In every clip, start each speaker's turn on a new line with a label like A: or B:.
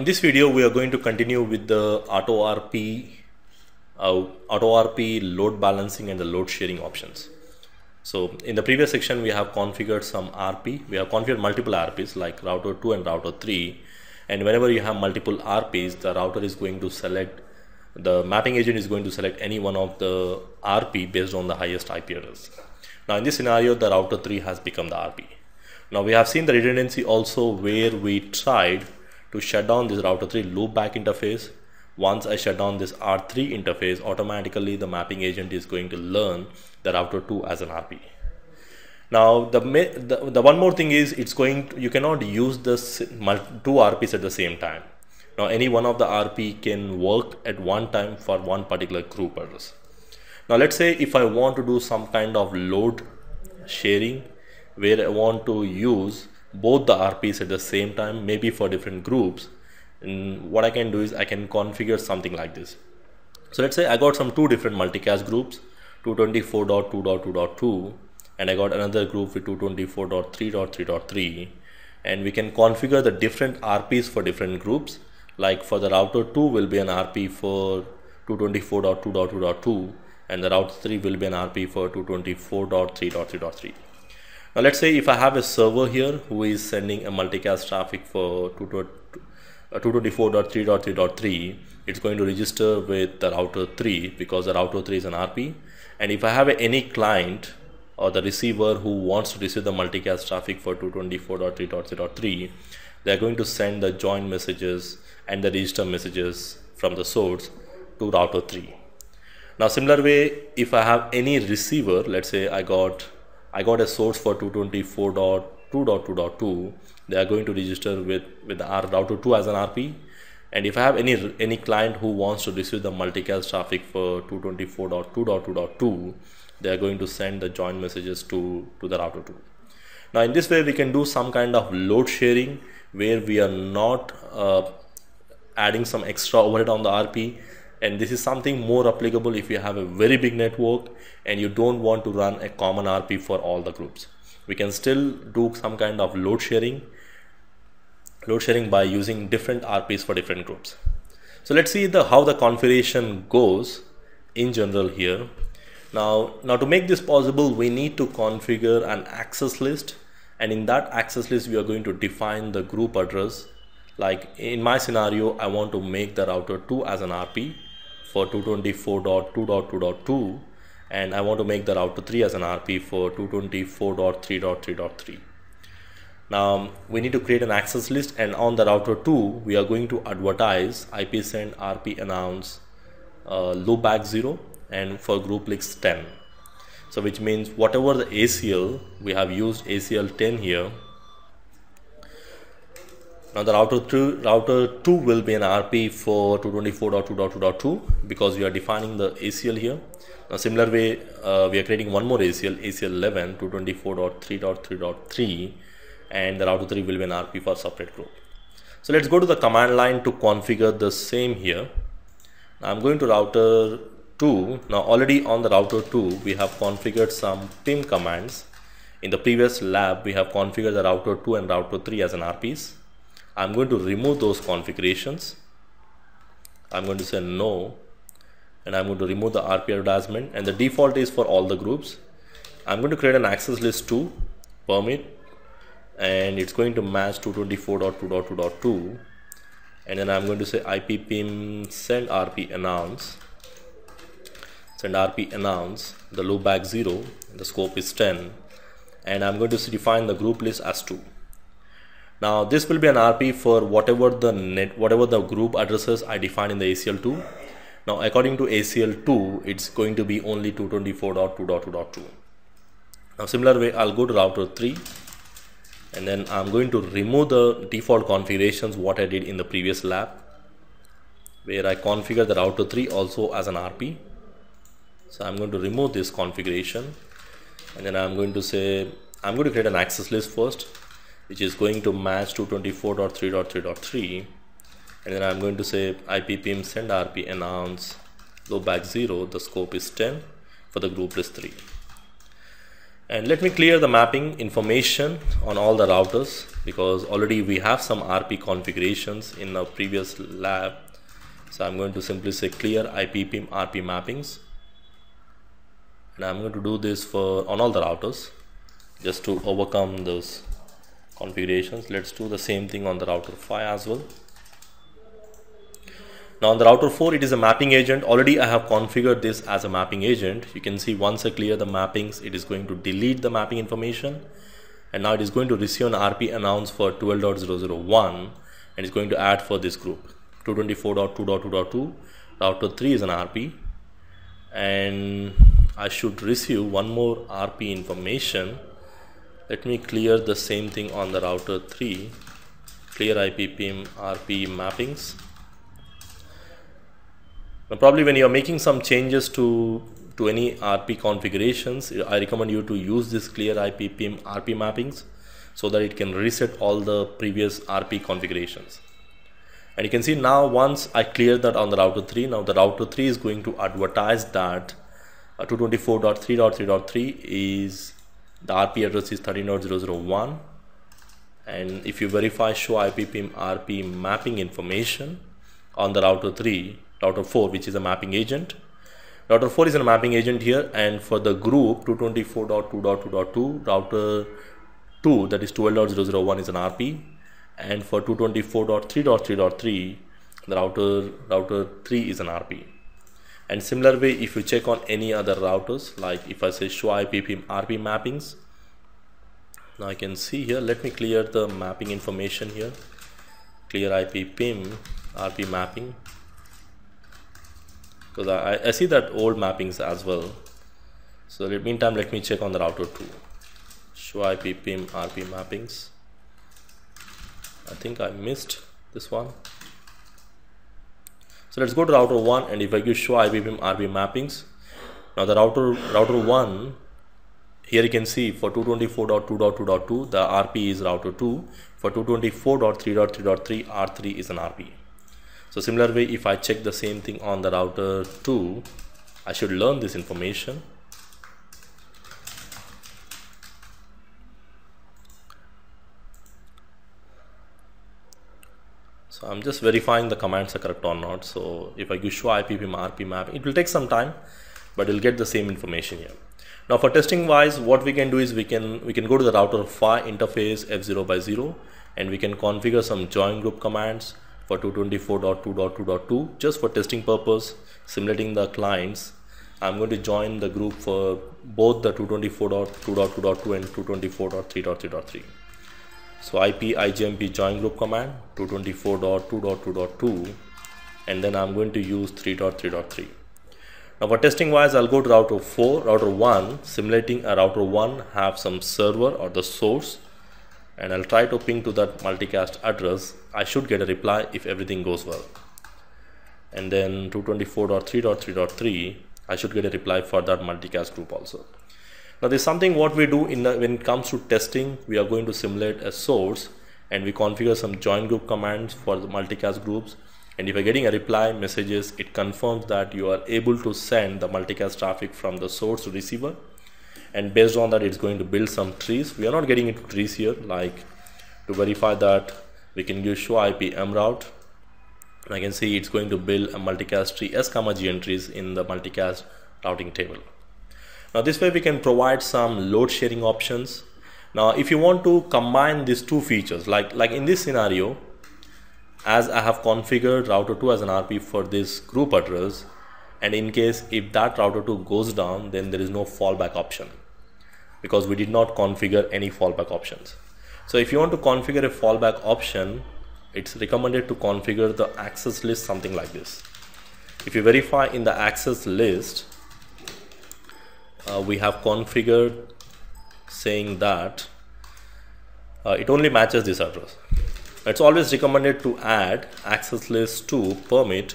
A: in this video we are going to continue with the AutoRP uh, AutoRP load balancing and the load sharing options. So in the previous section we have configured some RP, we have configured multiple RPs like router 2 and router 3 and whenever you have multiple RPs the router is going to select the mapping agent is going to select any one of the RP based on the highest IP address. Now in this scenario the router 3 has become the RP. Now we have seen the redundancy also where we tried to shut down this router 3 loopback interface once I shut down this R3 interface automatically the mapping agent is going to learn the router 2 as an RP now the, the, the one more thing is it's going to, you cannot use the two RPs at the same time now any one of the RP can work at one time for one particular crew purpose now let's say if I want to do some kind of load sharing where I want to use both the RPs at the same time, maybe for different groups. And what I can do is I can configure something like this. So let's say I got some two different multicast groups, 224.2.2.2, and I got another group with 224.3.3.3. And we can configure the different RPs for different groups. Like for the router 2 will be an RP for 224.2.2.2 and the router 3 will be an RP for 224.3.3.3. Now let's say if I have a server here who is sending a multicast traffic for 224.3.3.3, uh, it's going to register with the router 3 because the router 3 is an RP. And if I have any client or the receiver who wants to receive the multicast traffic for 224.3.3.3, they're going to send the join messages and the register messages from the source to router 3. Now similar way, if I have any receiver, let's say I got I got a source for 224.2.2.2 they are going to register with with our router 2 as an RP and if I have any any client who wants to receive the multicast traffic for 224.2.2.2 they are going to send the join messages to to the router 2 now in this way we can do some kind of load sharing where we are not uh, adding some extra overhead on the RP and this is something more applicable if you have a very big network and you don't want to run a common RP for all the groups we can still do some kind of load sharing load sharing by using different RPs for different groups so let's see the how the configuration goes in general here now now to make this possible we need to configure an access list and in that access list we are going to define the group address like in my scenario I want to make the router 2 as an RP for 224.2.2.2 and I want to make the route to 3 as an RP for 224.3.3.3. Now we need to create an access list and on the router 2 we are going to advertise IP send RP announce uh, loopback 0 and for group links 10. So which means whatever the ACL we have used ACL 10 here now the router 2, router 2 will be an RP for 224.2.2.2 because we are defining the ACL here. Now similar way, uh, we are creating one more ACL, ACL 11, 224.3.3.3 and the router 3 will be an RP for separate group. So let's go to the command line to configure the same here. Now I'm going to router 2. Now already on the router 2, we have configured some PIM commands. In the previous lab, we have configured the router 2 and router 3 as an RPs. I'm going to remove those configurations. I'm going to say no and I'm going to remove the RP advertisement and the default is for all the groups. I'm going to create an access list to permit and it's going to match 224.2.2.2 and then I'm going to say IPPIM send RP announce send RP announce the loopback 0 the scope is 10 and I'm going to define the group list as 2 now this will be an RP for whatever the net, whatever the group addresses I define in the ACL2. Now according to ACL2, it's going to be only 224.2.2.2. Now similar way, I'll go to router 3 and then I'm going to remove the default configurations what I did in the previous lab where I configured the router 3 also as an RP. So I'm going to remove this configuration and then I'm going to say I'm going to create an access list first which is going to match 224.3.3.3 and then I'm going to say IPPM send RP announce low back 0 the scope is 10 for the group is 3 and let me clear the mapping information on all the routers because already we have some RP configurations in our previous lab so I'm going to simply say clear IPPM RP mappings and I'm going to do this for on all the routers just to overcome those configurations let's do the same thing on the router 5 as well now on the router 4 it is a mapping agent already I have configured this as a mapping agent you can see once I clear the mappings it is going to delete the mapping information and now it is going to receive an RP announce for 12.001 and it's going to add for this group 224.2.2.2 router 3 is an RP and I should receive one more RP information let me clear the same thing on the router 3 clear IPPM RP mappings now probably when you're making some changes to to any RP configurations I recommend you to use this clear IPPM RP mappings so that it can reset all the previous RP configurations and you can see now once I clear that on the router 3 now the router 3 is going to advertise that uh, 224.3.3.3 is the RP address is 30.001 and if you verify show IPP RP mapping information on the router 3 router 4 which is a mapping agent router 4 is a mapping agent here and for the group 224.2.2.2 router 2 that is 12.001 is an RP and for 224.3.3.3 the router router 3 is an RP and similar way if you check on any other routers like if I say show IP RP mappings now I can see here let me clear the mapping information here clear IP PIM RP mapping because I, I see that old mappings as well so meantime let me check on the router too show IP PIM RP mappings I think I missed this one so let's go to router 1 and if I give show IBM RB mappings. Now the router router 1 here you can see for 224.2.2.2 the RP is router 2 for 224.3.3.3 R3 is an RP. So similar way if I check the same thing on the router 2 I should learn this information so I'm just verifying the commands are correct or not so if I give show IPP RP map it will take some time but you'll get the same information here now for testing wise what we can do is we can we can go to the router phi interface f0 by 0 and we can configure some join group commands for 224.2.2.2 just for testing purpose simulating the clients I'm going to join the group for both the 224.2.2.2 and 224.3.3.3 so ip igmp join group command 224.2.2.2 and then i'm going to use 3.3.3 now for testing wise i'll go to router 4 router 1 simulating a router 1 have some server or the source and i'll try to ping to that multicast address i should get a reply if everything goes well and then 224.3.3.3 i should get a reply for that multicast group also now there's something what we do in the, when it comes to testing, we are going to simulate a source and we configure some join group commands for the multicast groups. And if you're getting a reply messages, it confirms that you are able to send the multicast traffic from the source to receiver. And based on that, it's going to build some trees. We are not getting into trees here. Like to verify that, we can use show IP m And I can see it's going to build a multicast tree S comma G entries in the multicast routing table. Now this way we can provide some load sharing options. Now if you want to combine these two features like, like in this scenario as I have configured router 2 as an RP for this group address and in case if that router 2 goes down then there is no fallback option because we did not configure any fallback options. So if you want to configure a fallback option it's recommended to configure the access list something like this. If you verify in the access list uh, we have configured saying that uh, it only matches this address it's always recommended to add access list to permit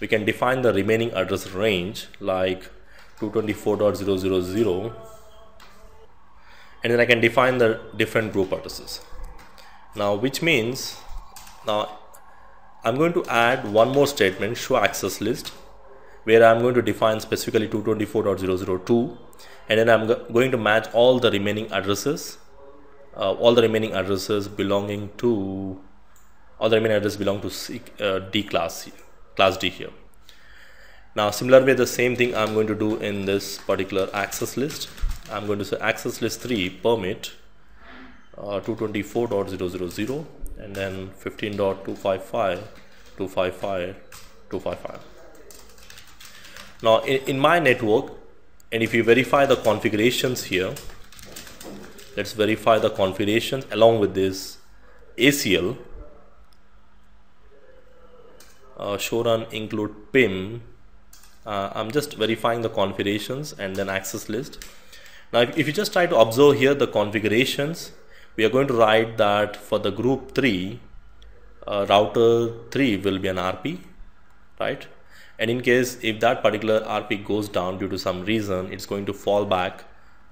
A: we can define the remaining address range like 224.000 and then I can define the different group addresses now which means now I'm going to add one more statement show access list where I'm going to define specifically 224.002 and then I'm go going to match all the remaining addresses uh, all the remaining addresses belonging to all the remaining addresses belong to C, uh, D class class D here now similar way the same thing I'm going to do in this particular access list I'm going to say access list 3 permit uh, 224.000 and then 15.255 255 255 now in, in my network, and if you verify the configurations here, let's verify the configurations along with this ACL. Uh, show run include PIM. Uh, I'm just verifying the configurations and then access list. Now if, if you just try to observe here the configurations, we are going to write that for the group 3, uh, router 3 will be an RP, right? and in case if that particular RP goes down due to some reason it's going to fall back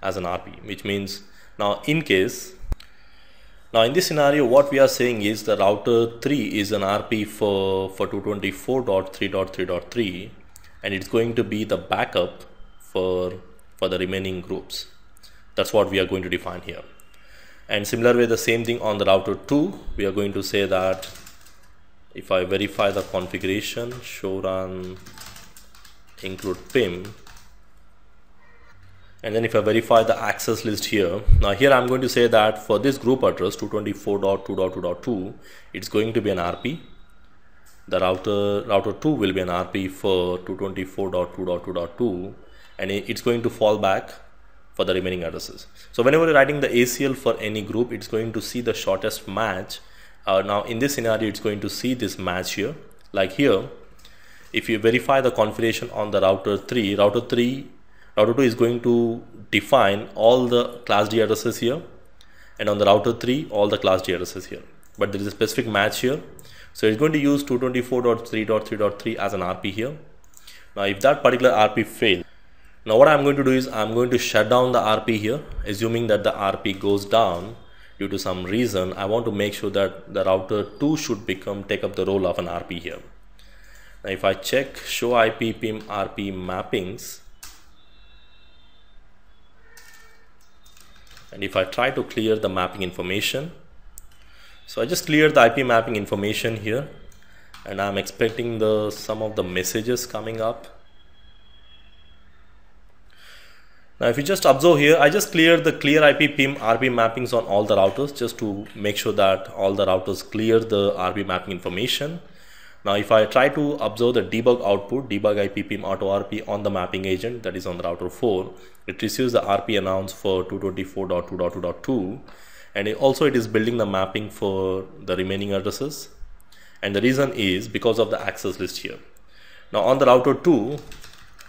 A: as an RP which means now in case now in this scenario what we are saying is the router 3 is an RP for, for 224.3.3.3 and it's going to be the backup for for the remaining groups that's what we are going to define here and similar way the same thing on the router 2 we are going to say that if I verify the configuration show run include pim and then if I verify the access list here now here I'm going to say that for this group address 224.2.2.2 it's going to be an RP the router router 2 will be an RP for 224.2.2.2 and it's going to fall back for the remaining addresses so whenever you're writing the ACL for any group it's going to see the shortest match uh, now in this scenario it's going to see this match here like here if you verify the configuration on the router 3 router 3 router 2 is going to define all the class d addresses here and on the router 3 all the class d addresses here but there is a specific match here so it's going to use 224.3.3.3 as an rp here now if that particular rp fails now what i'm going to do is i'm going to shut down the rp here assuming that the rp goes down due to some reason, I want to make sure that the router 2 should become take up the role of an RP here. Now if I check show IP PIM RP mappings, and if I try to clear the mapping information, so I just clear the IP mapping information here and I'm expecting the some of the messages coming up Now if you just observe here, I just clear the clear IP PIM RP mappings on all the routers just to make sure that all the routers clear the RP mapping information. Now if I try to observe the debug output, debug IP PIM auto RP on the mapping agent that is on the router 4, it receives the RP announce for 224.2.2.2 and it also it is building the mapping for the remaining addresses and the reason is because of the access list here. Now on the router 2,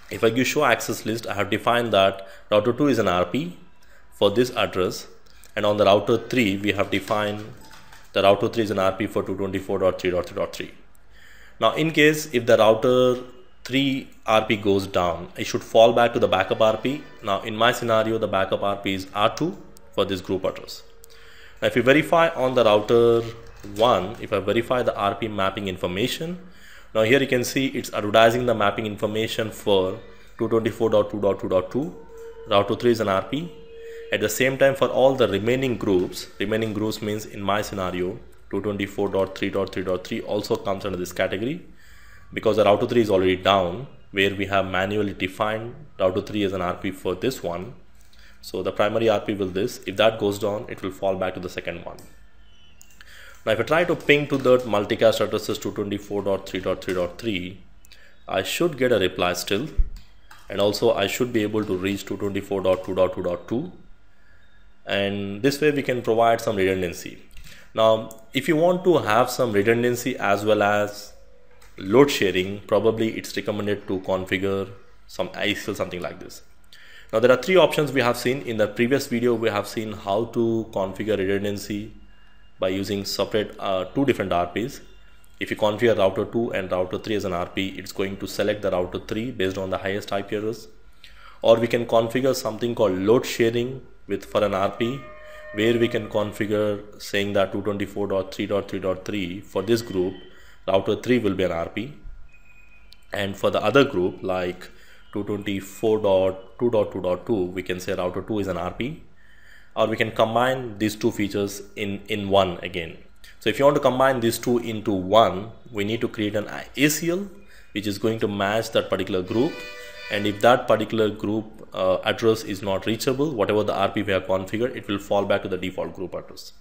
A: if I give show access list I have defined that router 2 is an RP for this address and on the router 3 we have defined the router 3 is an RP for 224.3.3.3 now in case if the router 3 RP goes down it should fall back to the backup RP now in my scenario the backup RP is R2 for this group address now if you verify on the router 1 if I verify the RP mapping information now here you can see it's advertising the mapping information for 224.2.2.2 route to 3 is an rp at the same time for all the remaining groups remaining groups means in my scenario 224.3.3.3 also comes under this category because the route to 3 is already down where we have manually defined route to 3 as an rp for this one so the primary rp will this if that goes down it will fall back to the second one now if I try to ping to that multicast addresses 224.3.3.3, I should get a reply still. And also I should be able to reach 224.2.2.2. And this way we can provide some redundancy. Now, if you want to have some redundancy as well as load sharing, probably it's recommended to configure some ACL something like this. Now there are three options we have seen. In the previous video, we have seen how to configure redundancy by using separate uh, two different RPs. If you configure router 2 and router 3 as an RP, it's going to select the router 3 based on the highest IP address. Or we can configure something called load sharing with for an RP where we can configure saying that 224.3.3.3 for this group router 3 will be an RP and for the other group like 224.2.2.2 we can say router 2 is an RP or we can combine these two features in in one again so if you want to combine these two into one we need to create an ACL which is going to match that particular group and if that particular group uh, address is not reachable whatever the RP we have configured it will fall back to the default group address